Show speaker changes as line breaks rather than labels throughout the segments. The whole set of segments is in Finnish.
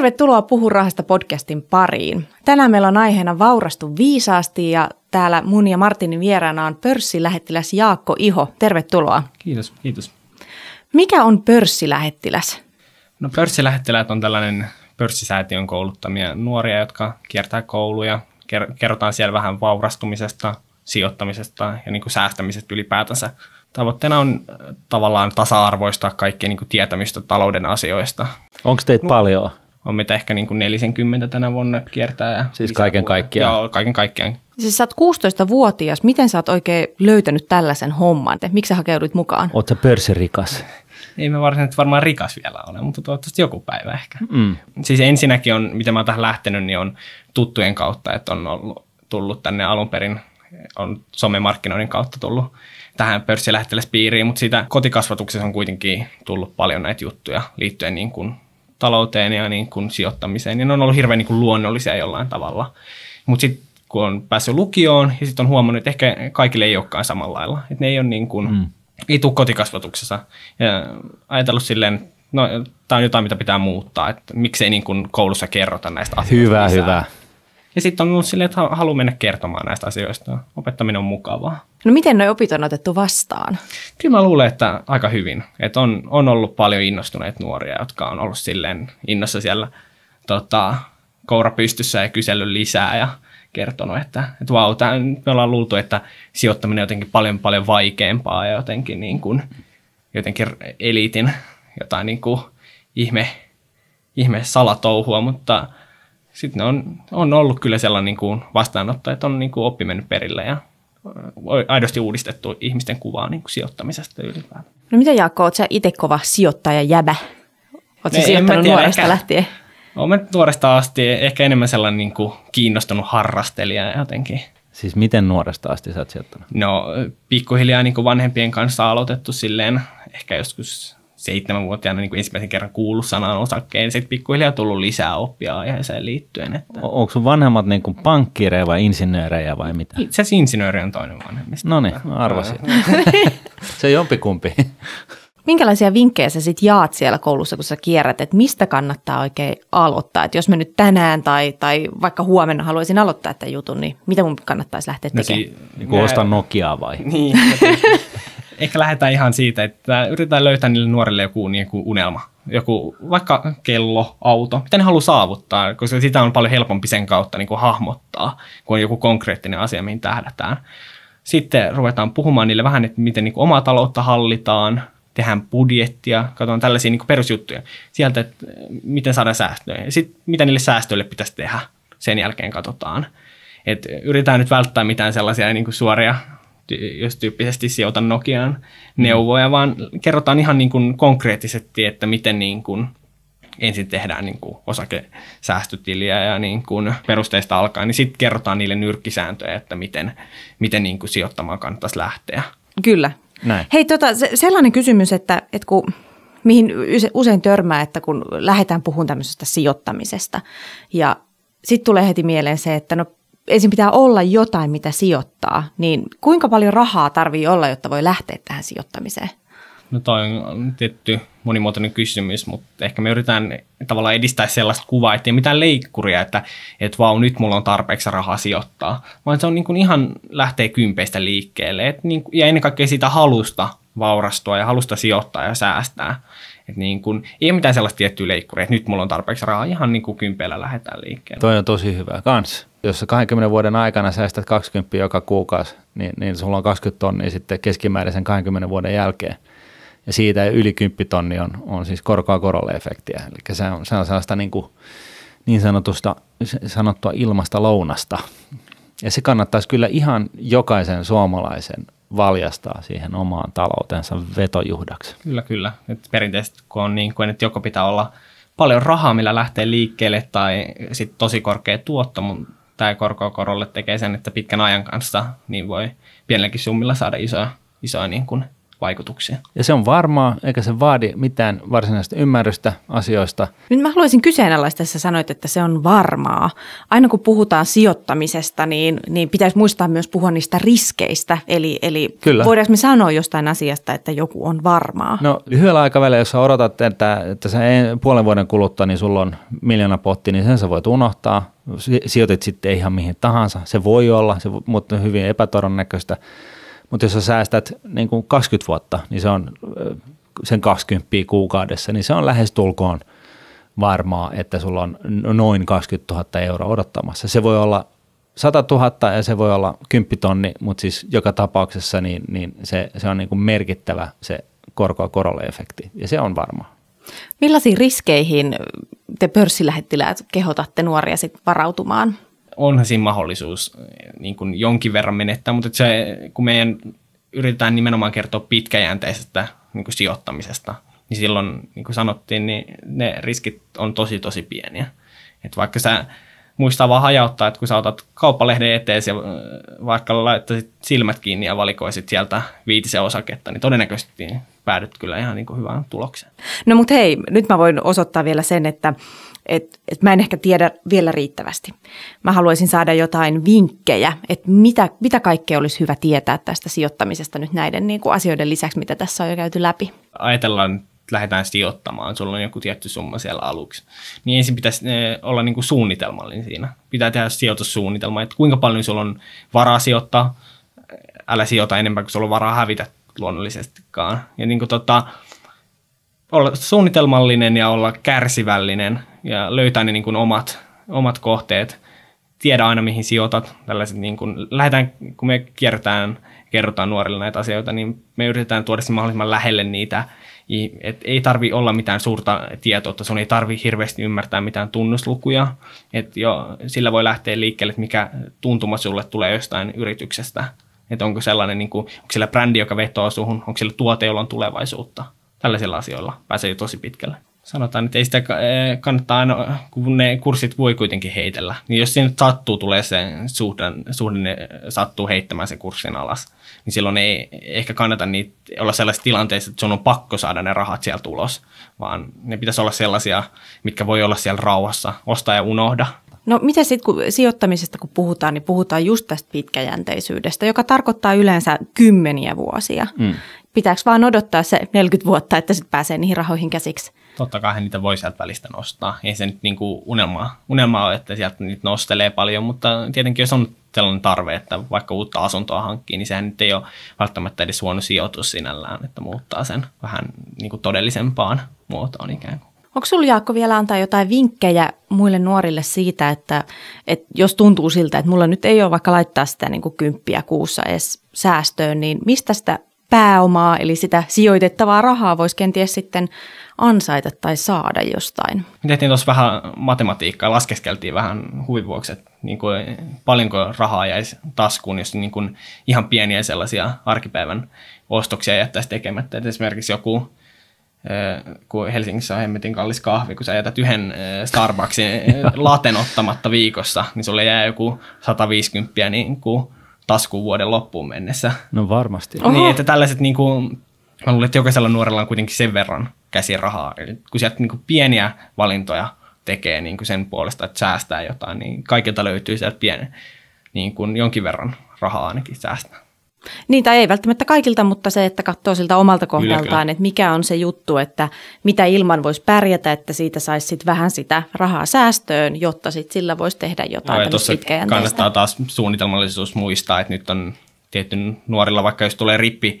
Tervetuloa Puhu rahasta podcastin pariin. Tänään meillä on aiheena Vaurastu viisaasti ja täällä mun ja Martinin vieraana on pörssilähettiläs Jaakko Iho. Tervetuloa. Kiitos, kiitos. Mikä on pörssilähettiläs?
No pörssilähettiläät on tällainen pörssisäätiön kouluttamia nuoria, jotka kiertää kouluja. Kerrotaan siellä vähän vaurastumisesta, sijoittamisesta ja niin kuin säästämisestä ylipäätänsä. Tavoitteena on äh, tavallaan tasa arvoista kaikkien niin kuin talouden asioista.
Onko teitä no, paljon?
on meitä ehkä niin kuin 40 tänä vuonna kiertää. Ja siis kaiken kaikkiaan? Joo, kaiken kaikkiaan.
Siis sä oot 16-vuotias. Miten sä oot oikein löytänyt tällaisen homman? Miksi sä hakeudut mukaan?
Oot sä pörssirikas?
Ei mä varsinaisesti varmaan rikas vielä ole, mutta toivottavasti joku päivä ehkä. Mm. Siis ensinnäkin on, mitä mä oon tähän lähtenyt, niin on tuttujen kautta, että on ollut, tullut tänne alun perin, on somemarkkinoiden kautta tullut tähän piiriin, mutta siitä kotikasvatuksessa on kuitenkin tullut paljon näitä juttuja liittyen niin kuin talouteen ja niin kuin sijoittamiseen. niin ne on ollut hirveän niin kuin luonnollisia jollain tavalla. Mutta sitten kun on päässyt lukioon ja niin sitten on huomannut, että ehkä kaikille ei olekaan samalla lailla. Että ne ei ole niin kuin, mm. ei tule kotikasvatuksessa. Ja ajatellut silleen, no tämä on jotain, mitä pitää muuttaa. Että miksei niin kuin koulussa kerrota näistä asioista Hyvä, lisää. hyvä. Ja sitten on ollut silleen, että haluaa mennä kertomaan näistä asioista. Opettaminen on mukavaa.
No miten nuo opit on otettu vastaan?
Kyllä mä luulen, että aika hyvin. Että on, on ollut paljon innostuneita nuoria, jotka on ollut silleen innossa siellä tota, koura pystyssä ja kysellyt lisää ja kertonut, että, että vau, tää, me ollaan luultu, että sijoittaminen on jotenkin paljon paljon vaikeampaa ja jotenkin, niin kuin, jotenkin eliitin jotain niin kuin ihme, ihme salatouhua, mutta sitten on, on ollut kyllä sellainen niin kuin vastaanotto, että on niin kuin oppi mennyt perille ja aidosti uudistettu ihmisten kuvaa niin kuin sijoittamisesta ylipäätään.
No mitä Jaakko, oot sä itse kova sijoittaja jäbä?
Oot sä sijoittanut nuoresta ehkä, lähtien? Olen nuoresta asti ehkä enemmän sellainen niin kuin kiinnostunut harrastelija jotenkin.
Siis miten nuoresta asti sä oot sijoittanut?
No pikkuhiljaa niin kuin vanhempien kanssa aloitettu silleen ehkä joskus seitsemänvuotiaana niin kuin ensimmäisen kerran kuullut sanan osakkeen, niin sitten pikkuhiljaa tullut lisää oppia aiheeseen
liittyen. Että... O- onko sun vanhemmat niin kuin pankkireja vai insinöörejä vai mitä? Itse asiassa insinööri on toinen vanhemmista. No niin, arvasin. Se on jompikumpi.
Minkälaisia vinkkejä sä sitten jaat siellä koulussa, kun sä kierrät, että mistä kannattaa oikein aloittaa? Että jos mä nyt tänään tai, tai vaikka huomenna haluaisin aloittaa tämän jutun, niin mitä mun kannattaisi lähteä no tekemään? No, si- niin kuin ostaa
Nokiaa vai? Niin, no ehkä lähdetään ihan siitä, että yritetään löytää niille nuorille joku niin kuin unelma, joku vaikka kello, auto, mitä ne haluaa saavuttaa, koska sitä on paljon helpompi sen kautta niin kuin hahmottaa, kun on joku konkreettinen asia, mihin tähdätään. Sitten ruvetaan puhumaan niille vähän, että miten niin kuin omaa taloutta hallitaan, tehdään budjettia, katsotaan tällaisia niin kuin perusjuttuja sieltä, että eh, miten saadaan säästöjä. Sitten mitä niille säästöille pitäisi tehdä, sen jälkeen katsotaan. Et yritetään nyt välttää mitään sellaisia niin kuin suoria jos tyyppisesti sijoitan Nokian neuvoja, vaan kerrotaan ihan niin kuin konkreettisesti, että miten niin kuin ensin tehdään niin kuin osakesäästötiliä ja niin kuin perusteista alkaa, niin sitten kerrotaan niille nyrkkisääntöjä, että miten, miten niin kuin sijoittamaan kannattaisi lähteä. Kyllä. Näin.
Hei, tota, se, sellainen kysymys, että, että kun mihin usein törmää, että kun lähdetään puhumaan tämmöisestä sijoittamisesta ja sitten tulee heti mieleen se, että no ensin pitää olla jotain, mitä sijoittaa, niin kuinka paljon rahaa tarvii olla, jotta voi lähteä tähän sijoittamiseen?
No toi on tietty monimuotoinen kysymys, mutta ehkä me yritetään tavallaan edistää sellaista kuvaa, ei mitään leikkuria, että että vau, nyt mulla on tarpeeksi rahaa sijoittaa, vaan se on niin kuin ihan lähtee kympeistä liikkeelle että niin, ja ennen kaikkea siitä halusta vaurastua ja halusta sijoittaa ja säästää. Et niin kun, ei ole mitään sellaista tiettyä leikkuria, että nyt mulla on tarpeeksi rahaa, ihan niin kuin kympeillä lähdetään
liikkeelle. Toi on tosi hyvä kans jos sä 20 vuoden aikana säästät 20 joka kuukausi, niin, niin sulla on 20 tonnia sitten keskimääräisen 20 vuoden jälkeen. Ja siitä yli 10 tonni on, on siis korkoa korolle efektiä. Eli se on, se on sellaista niin, kuin, niin sanotusta, sanottua ilmasta lounasta. Ja se kannattaisi kyllä ihan jokaisen suomalaisen valjastaa siihen omaan taloutensa vetojuhdaksi.
Kyllä, kyllä. Et perinteisesti kun on niin kuin, että joko pitää olla paljon rahaa, millä lähtee liikkeelle tai sitten tosi korkea tuotto, mutta tai korko korolle tekee sen, että pitkän ajan kanssa niin voi pienelläkin summilla saada isoa, isoa niin kuin vaikutuksia.
Ja se on varmaa, eikä se vaadi mitään varsinaista ymmärrystä asioista.
Nyt mä haluaisin että sä sanoit, että se on varmaa. Aina kun puhutaan sijoittamisesta, niin, niin pitäisi muistaa myös puhua niistä riskeistä. Eli, eli Kyllä. voidaanko me sanoa jostain asiasta, että joku on varmaa?
No lyhyellä aikavälillä, jos sä odotat, että, että sä puolen vuoden kuluttua, niin sulla on miljoona potti, niin sen sä voit unohtaa. Sijoitit sitten ihan mihin tahansa. Se voi olla, se, mutta hyvin epätodennäköistä. Mutta jos sä säästät niin kuin 20 vuotta, niin se on sen 20 kuukaudessa, niin se on lähes tulkoon varmaa, että sulla on noin 20 000 euroa odottamassa. Se voi olla 100 000 ja se voi olla 10 tonni, mutta siis joka tapauksessa niin, niin se, se on niin kuin merkittävä se korkoa korolle efekti ja se on varmaa.
Millaisiin riskeihin te pörssilähettiläät kehotatte nuoria sit varautumaan –
onhan siinä mahdollisuus eh, niin kuin jonkin verran menettää, mutta se, kun meidän yritetään nimenomaan kertoa pitkäjänteisestä niin kuin sijoittamisesta, niin silloin, niin kuin sanottiin, niin ne riskit on tosi, tosi pieniä. Et vaikka sä muistaa vaan hajauttaa, että kun sä otat kauppalehden eteen ja eh, vaikka laittaisit silmät kiinni ja valikoisit sieltä viitisen osaketta, niin todennäköisesti päädyt kyllä ihan niin kuin hyvään tulokseen.
No mutta hei, nyt mä voin osoittaa vielä sen, että et, et mä en ehkä tiedä vielä riittävästi. Mä haluaisin saada jotain vinkkejä, että mitä, mitä kaikkea olisi hyvä tietää tästä sijoittamisesta nyt näiden niin kuin asioiden lisäksi, mitä tässä on jo käyty läpi.
Ajatellaan, että lähdetään sijoittamaan, sulla on joku tietty summa siellä aluksi, niin ensin pitäisi eh, olla niin kuin suunnitelmallinen siinä. Pitää tehdä sijoitussuunnitelma, että kuinka paljon sulla on varaa sijoittaa, älä sijoita enemmän kuin sulla on varaa hävitä luonnollisestikaan. Ja niin kuin tota, olla suunnitelmallinen ja olla kärsivällinen ja löytää ne niin kuin omat, omat kohteet. Tiedä aina, mihin sijoitat. Tällaiset niin kuin, lähdetään, kun me kiertään kerrotaan nuorille näitä asioita, niin me yritetään tuoda se mahdollisimman lähelle niitä. Et ei tarvi olla mitään suurta tietoa, sun ei tarvi hirveästi ymmärtää mitään tunnuslukuja. Et jo, sillä voi lähteä liikkeelle, että mikä tuntuma sulle tulee jostain yrityksestä – että onko sellainen, niin kuin, onko sillä brändi, joka vetoo suhun, onko sillä tuote, jolla on tulevaisuutta. Tällaisilla asioilla pääsee jo tosi pitkälle. Sanotaan, että ei sitä eh, kannattaa aina, kun ne kurssit voi kuitenkin heitellä. Niin jos siinä sattuu, tulee se suhdanne, ne sattuu heittämään se kurssin alas, niin silloin ei ehkä kannata niitä, olla sellaisessa tilanteessa, että sun on pakko saada ne rahat sieltä ulos, vaan ne pitäisi olla sellaisia, mitkä voi olla siellä rauhassa, ostaa ja unohda,
No mitä sitten kun sijoittamisesta kun puhutaan, niin puhutaan just tästä pitkäjänteisyydestä, joka tarkoittaa yleensä kymmeniä vuosia. Mm. Pitääkö vaan odottaa se 40 vuotta, että sitten pääsee niihin rahoihin käsiksi?
Totta kai niitä voi sieltä välistä nostaa. Ei se nyt niinku unelmaa, unelmaa ole, että sieltä niitä nostelee paljon, mutta tietenkin jos on sellainen tarve, että vaikka uutta asuntoa hankkii, niin sehän nyt ei ole välttämättä edes huono sijoitus sinällään, että muuttaa sen vähän niin kuin todellisempaan muotoon ikään kuin.
Onko sinulla Jaakko vielä antaa jotain vinkkejä muille nuorille siitä, että, että jos tuntuu siltä, että mulla nyt ei ole vaikka laittaa sitä niin kuin kymppiä kuussa edes säästöön, niin mistä sitä pääomaa eli sitä sijoitettavaa rahaa voisi kenties sitten ansaita tai saada jostain?
Me tehtiin tuossa vähän matematiikkaa, laskeskeltiin vähän huivuoksi, että niin kuin paljonko rahaa jäisi taskuun, jos niin kuin ihan pieniä sellaisia arkipäivän ostoksia jättäisi tekemättä. Et esimerkiksi joku Äh, kun Helsingissä on hemmetin kallis kahvi, kun sä jätät yhden äh, Starbucksin äh, laten ottamatta viikossa, niin sulle jää joku 150 niin kuin taskuun vuoden loppuun mennessä.
No varmasti. Niin, Oho. Niin, että
tällaiset, niin kuin, mä luulen, että jokaisella nuorella on kuitenkin sen verran käsirahaa. Eli kun sieltä niin kuin pieniä valintoja tekee niin kuin sen puolesta, että säästää jotain, niin kaikilta löytyy sieltä pienen, niin kuin jonkin verran rahaa ainakin säästää.
Niin, tai ei välttämättä kaikilta, mutta se, että katsoo siltä omalta kohdaltaan, että mikä on se juttu, että mitä ilman voisi pärjätä, että siitä saisi sit vähän sitä rahaa säästöön, jotta sit sillä voisi tehdä jotain no, Kannattaa
taas suunnitelmallisuus muistaa, että nyt on tietty nuorilla, vaikka jos tulee rippi,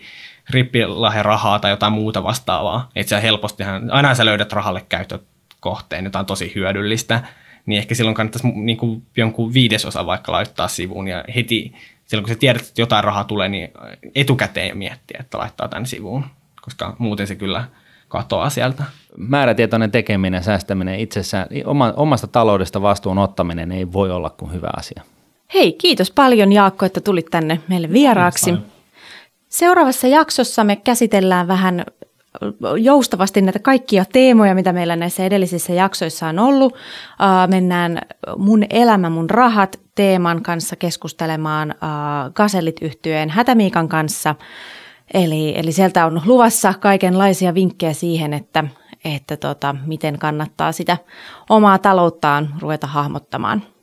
rippilahe rahaa tai jotain muuta vastaavaa, että sä helpostihan, aina sä löydät rahalle käyttökohteen jotain tosi hyödyllistä, niin ehkä silloin kannattaisi niin kuin jonkun viidesosa vaikka laittaa sivuun ja heti silloin kun sä tiedät, että jotain rahaa tulee, niin äh, etukäteen miettiä, että laittaa tämän sivuun, koska muuten se kyllä katoaa
sieltä. Määrätietoinen tekeminen, säästäminen itsessään, niin oma, omasta taloudesta vastuun ottaminen ei voi olla kuin hyvä asia.
Hei, kiitos paljon Jaakko, että tulit tänne meille vieraaksi. Seuraavassa jaksossa me käsitellään vähän joustavasti näitä kaikkia teemoja, mitä meillä näissä edellisissä jaksoissa on ollut. Mennään mun elämä, mun rahat teeman kanssa keskustelemaan Gasellit yhtyeen Hätämiikan kanssa. Eli, eli sieltä on luvassa kaikenlaisia vinkkejä siihen, että, että tota, miten kannattaa sitä omaa talouttaan ruveta hahmottamaan.